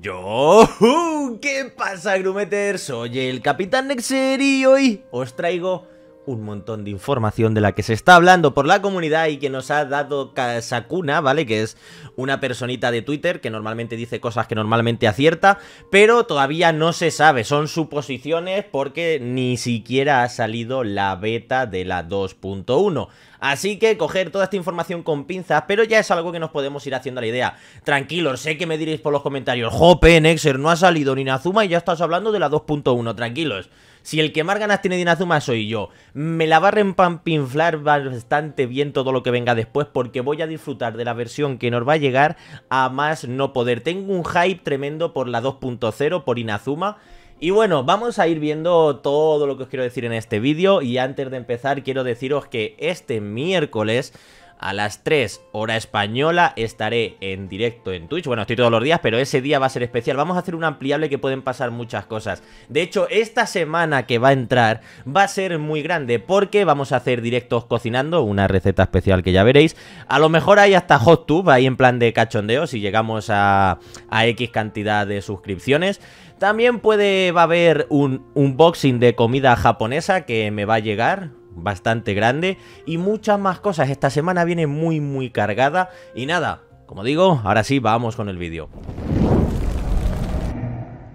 Yo, ¡uh! ¿qué pasa Grumeter? Soy el Capitán Nexer y hoy os traigo un montón de información de la que se está hablando por la comunidad y que nos ha dado Sakuna, ¿vale? Que es una personita de Twitter que normalmente dice cosas que normalmente acierta, pero todavía no se sabe, son suposiciones porque ni siquiera ha salido la beta de la 2.1. Así que coger toda esta información con pinzas, pero ya es algo que nos podemos ir haciendo la idea. Tranquilos, sé que me diréis por los comentarios, Jope, Nexer, no ha salido ni Inazuma y ya estás hablando de la 2.1, tranquilos. Si el que más ganas tiene de Inazuma soy yo. Me la va a pinflar bastante bien todo lo que venga después porque voy a disfrutar de la versión que nos va a llegar a más no poder. Tengo un hype tremendo por la 2.0, por Inazuma y bueno, vamos a ir viendo todo lo que os quiero decir en este vídeo y antes de empezar quiero deciros que este miércoles a las 3 hora española estaré en directo en Twitch. Bueno, estoy todos los días, pero ese día va a ser especial. Vamos a hacer un ampliable que pueden pasar muchas cosas. De hecho, esta semana que va a entrar va a ser muy grande porque vamos a hacer directos cocinando, una receta especial que ya veréis. A lo mejor hay hasta hot tub, ahí en plan de cachondeo si llegamos a, a X cantidad de suscripciones. También puede va a haber un unboxing de comida japonesa que me va a llegar bastante grande y muchas más cosas. Esta semana viene muy muy cargada y nada, como digo, ahora sí vamos con el vídeo.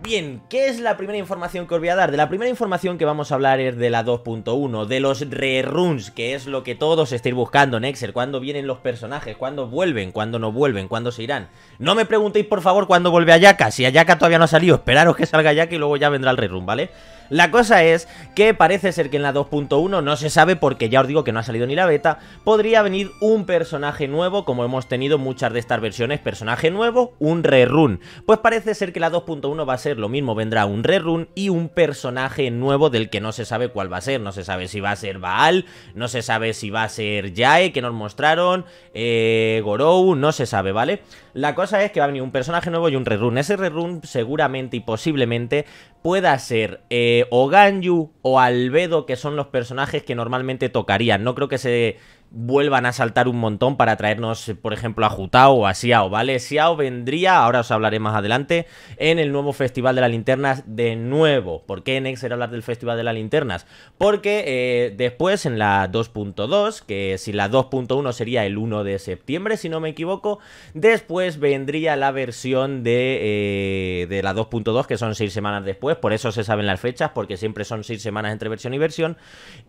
Bien, ¿qué es la primera información que os voy a dar? De la primera información que vamos a hablar es de la 2.1, de los reruns, que es lo que todos estáis buscando en Excel, cuándo vienen los personajes, cuándo vuelven, cuándo no vuelven, cuándo se irán. No me preguntéis, por favor, cuándo vuelve Ayaka, si Ayaka todavía no ha salido, esperaros que salga Ayaka y luego ya vendrá el rerun, ¿vale? vale la cosa es que parece ser que en la 2.1, no se sabe porque ya os digo que no ha salido ni la beta, podría venir un personaje nuevo, como hemos tenido muchas de estas versiones, personaje nuevo, un rerun. Pues parece ser que la 2.1 va a ser lo mismo, vendrá un rerun y un personaje nuevo del que no se sabe cuál va a ser, no se sabe si va a ser Baal, no se sabe si va a ser Yae, que nos mostraron, eh, Gorou, no se sabe, ¿vale? La cosa es que va a venir un personaje nuevo y un rerun. Ese rerun seguramente y posiblemente pueda ser... Eh, eh, o Ganyu o Albedo, que son los personajes que normalmente tocarían. No creo que se vuelvan a saltar un montón para traernos, por ejemplo, a Jutao o a Xiao, ¿vale? Xiao vendría, ahora os hablaré más adelante, en el nuevo Festival de las Linternas de nuevo. ¿Por qué Nex era hablar del Festival de las Linternas? Porque eh, después en la 2.2, que si la 2.1 sería el 1 de septiembre, si no me equivoco, después vendría la versión de, eh, de la 2.2, que son 6 semanas después, por eso se saben las fechas, porque siempre son 6 semanas entre versión y versión,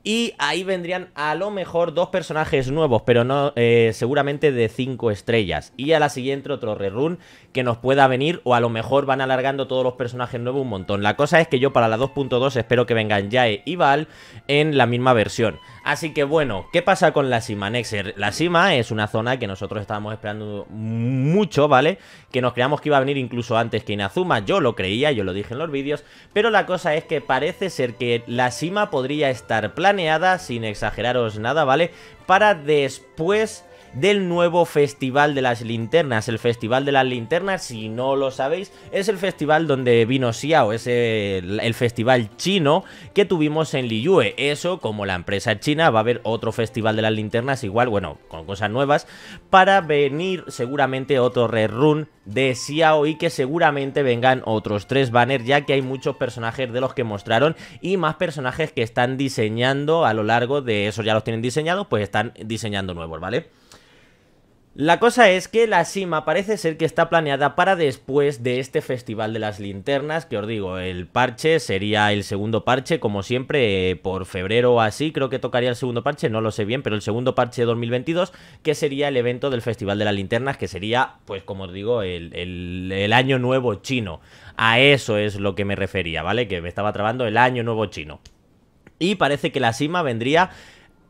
y ahí vendrían a lo mejor dos personajes nuevos, pero no eh, seguramente de 5 estrellas. Y a la siguiente otro rerun que nos pueda venir o a lo mejor van alargando todos los personajes nuevos un montón. La cosa es que yo para la 2.2 espero que vengan Jae y Val en la misma versión. Así que bueno, ¿qué pasa con la Sima Nexer? La Sima es una zona que nosotros estábamos esperando mucho, ¿vale? Que nos creamos que iba a venir incluso antes que Inazuma. Yo lo creía, yo lo dije en los vídeos. Pero la cosa es que parece ser que la Sima podría estar planeada, sin exageraros nada, ¿vale? para después del nuevo Festival de las Linternas. El Festival de las Linternas, si no lo sabéis, es el festival donde vino Xiao, es el, festival chino que tuvimos en Liyue. Eso, como la empresa china, va a haber otro Festival de las Linternas, igual, bueno, con cosas nuevas, para venir seguramente otro rerun de Xiao y que seguramente vengan otros tres banners, ya que hay muchos personajes de los que mostraron y más personajes que están diseñando a lo largo de eso, ya los tienen diseñados, pues están diseñando nuevos, ¿vale? La cosa es que la Sima parece ser que está planeada para después de este festival de las linternas, que os digo, el parche sería el segundo parche, como siempre, por febrero o así, creo que tocaría el segundo parche, no lo sé bien, pero el segundo parche de 2022, que sería el evento del festival de las linternas, que sería, pues como os digo, el, año nuevo chino. A eso es lo que me refería, ¿vale? Que me estaba trabando el año nuevo chino. Y parece que la Sima vendría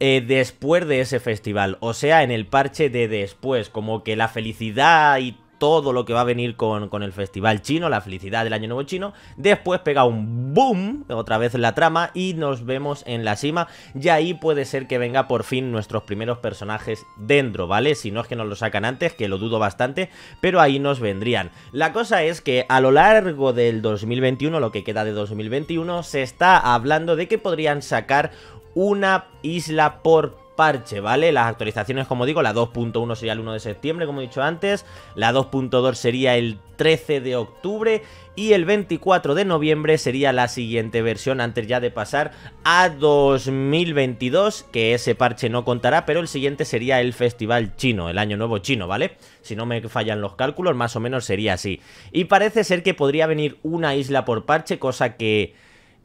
eh, después de ese festival, o sea, en el parche de después, como que la felicidad y todo lo que va a venir con, con, el festival chino, la felicidad del año nuevo chino. Después pega un boom, otra vez la trama, y nos vemos en la cima. Y ahí puede ser que venga por fin nuestros primeros personajes dentro, ¿vale? Si no es que nos lo sacan antes, que lo dudo bastante, pero ahí nos vendrían. La cosa es que a lo largo del 2021, lo que queda de 2021, se está hablando de que podrían sacar una isla por parche, ¿vale? Las actualizaciones, como digo, la 2.1 sería el 1 de septiembre, como he dicho antes, la 2.2 sería el 13 de octubre y el 24 de noviembre sería la siguiente versión antes ya de pasar a 2022, que ese parche no contará, pero el siguiente sería el Festival Chino, el Año Nuevo Chino, ¿vale? Si no me fallan los cálculos, más o menos sería así. Y parece ser que podría venir una isla por parche, cosa que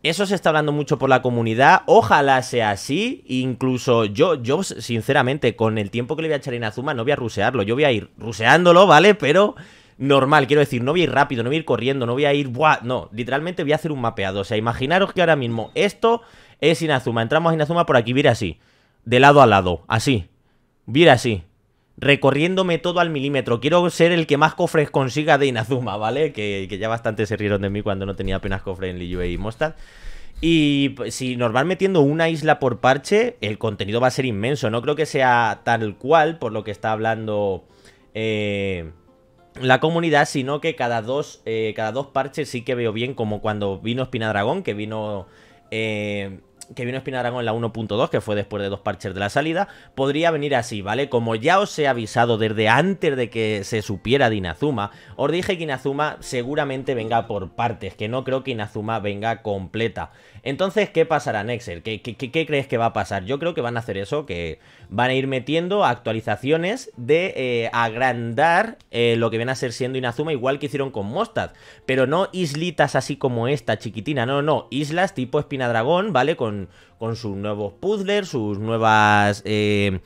eso se está hablando mucho por la comunidad. Ojalá sea así. Incluso yo, yo, sinceramente, con el tiempo que le voy a echar a Inazuma, no voy a rusearlo. Yo voy a ir ruseándolo, ¿vale? Pero normal, quiero decir, no voy a ir rápido, no voy a ir corriendo, no voy a ir. Buah, no, literalmente voy a hacer un mapeado. O sea, imaginaros que ahora mismo esto es Inazuma. Entramos a Inazuma por aquí, mira así. De lado a lado, así. vira así recorriéndome todo al milímetro. Quiero ser el que más cofres consiga de Inazuma, ¿vale? Que, ya bastante se rieron de mí cuando no tenía apenas cofres en Liyue y Mostad. Y pues, si nos van metiendo una isla por parche, el contenido va a ser inmenso. No creo que sea tal cual, por lo que está hablando eh, la comunidad, sino que cada dos, eh, cada dos parches sí que veo bien, como cuando vino Espina Dragón. que vino... Eh, que vino Spinadragon en la 1.2, que fue después de dos parches de la salida, podría venir así, ¿vale? Como ya os he avisado desde antes de que se supiera de Inazuma, os dije que Inazuma seguramente venga por partes, que no creo que Inazuma venga completa. Entonces, ¿qué pasará, Nexer? ¿Qué, qué, qué crees que va a pasar? Yo creo que van a hacer eso, que van a ir metiendo actualizaciones de eh, agrandar eh, lo que viene a ser siendo Inazuma, igual que hicieron con Mostad. Pero no islitas así como esta, chiquitina, no, no, islas tipo Espina Dragón, ¿vale? Con, con sus nuevos puzzles, sus nuevas. Eh,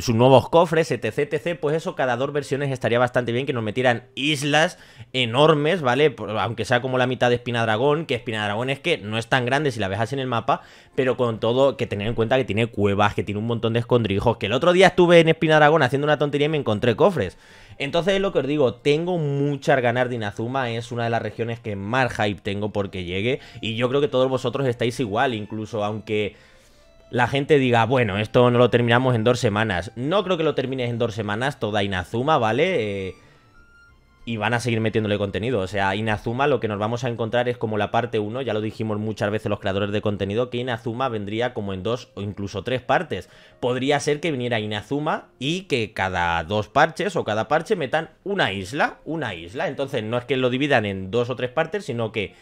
sus nuevos cofres, etc, etc. Pues eso, cada dos versiones estaría bastante bien que nos metieran islas enormes, ¿vale? Aunque sea como la mitad de Espina Dragón, que Dragón es que no es tan grande si la ves así en el mapa, pero con todo, que tener en cuenta que tiene cuevas, que tiene un montón de escondrijos. Que el otro día estuve en Dragón haciendo una tontería y me encontré cofres. Entonces lo que os digo, tengo muchas ganas de Inazuma, es una de las regiones que más hype tengo porque llegue y yo creo que todos vosotros estáis igual, incluso aunque la gente diga, bueno, esto no lo terminamos en dos semanas. No creo que lo termines en dos semanas toda Inazuma, ¿vale? Eh, y van a seguir metiéndole contenido. O sea, Inazuma lo que nos vamos a encontrar es como la parte 1, ya lo dijimos muchas veces los creadores de contenido, que Inazuma vendría como en dos o incluso tres partes. Podría ser que viniera Inazuma y que cada dos parches o cada parche metan una isla, una isla. Entonces no es que lo dividan en dos o tres partes, sino que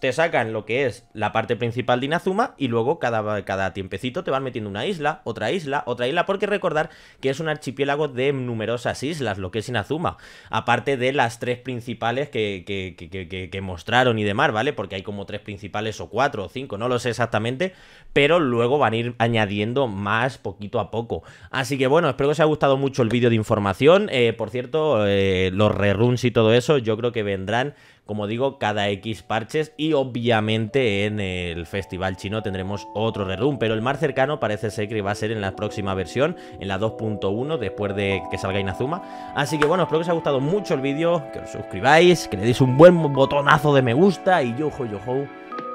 te sacan lo que es la parte principal de Inazuma y luego cada, cada tiempecito te van metiendo una isla, otra isla, otra isla, porque recordar que es un archipiélago de numerosas islas, lo que es Inazuma, aparte de las tres principales que, mostraron y demás, ¿vale? Porque hay como tres principales o cuatro o cinco, no lo sé exactamente, pero luego van a ir añadiendo más poquito a poco. Así que bueno, espero que os haya gustado mucho el vídeo de información, eh, por cierto, eh, los reruns y todo eso yo creo que vendrán, como digo, cada X parches y obviamente en el festival chino tendremos otro rerun pero el más cercano parece ser que va a ser en la próxima versión, en la 2.1, después de que salga Inazuma. Así que bueno, espero que os haya gustado mucho el vídeo, que os suscribáis, que le deis un buen botonazo de me gusta y yo, yo, yo,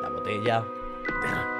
la botella